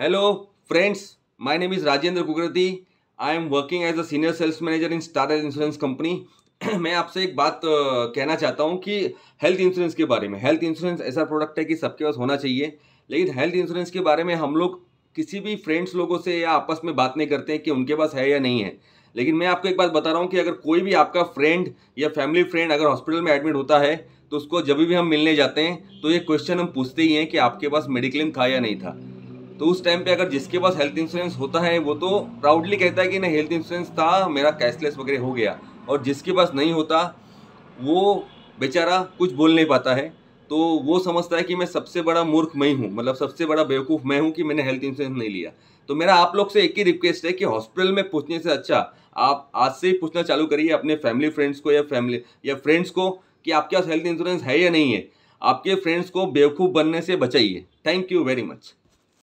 Hello friends my name is Rajendra Kukrati. I am working as a senior sales manager in Star insurance company मैं आपसे एक बात कहना चाहता हूँ कि हेल्थ इंश्योरेंस के बारे में हेल्थ इंश्योरेंस ऐसा प्रोडक्ट है कि सबके पास होना चाहिए लेकिन हेल्थ इंश्योरेंस के बारे में हम लोग किसी भी फ्रेंड्स लोगों से या आपस में बात नहीं करते हैं कि उनके पास है या नहीं है लेकिन मैं आपको एक बात बता रहा हूँ कि अगर कोई भी आपका फ्रेंड या फैमिली फ्रेंड अगर हॉस्पिटल में एडमिट होता है तो उसको जब भी हम मिलने जाते हैं तो ये क्वेश्चन हम पूछते ही हैं कि आपके पास मेडिक्लेम था या नहीं था तो उस टाइम पे अगर जिसके पास हेल्थ इंश्योरेंस होता है वो तो प्राउडली कहता है कि नहीं हेल्थ इंश्योरेंस था मेरा कैशलेस वगैरह हो गया और जिसके पास नहीं होता वो बेचारा कुछ बोल नहीं पाता है तो वो समझता है कि मैं सबसे बड़ा मूर्ख मैं हूँ मतलब सबसे बड़ा बेवकूफ़ मैं हूँ कि मैंने हेल्थ इंश्योरेंस नहीं लिया तो मेरा आप लोग से एक ही रिक्वेस्ट है कि हॉस्पिटल में पूछने से अच्छा आप आज से ही पूछना चालू करिए अपने फैमिली फ्रेंड्स को या फैमिली या फ्रेंड्स को कि आपके पास हेल्थ इंश्योरेंस है या नहीं है आपके फ्रेंड्स को बेवकूफ़ बनने से बचाइए थैंक यू वेरी मच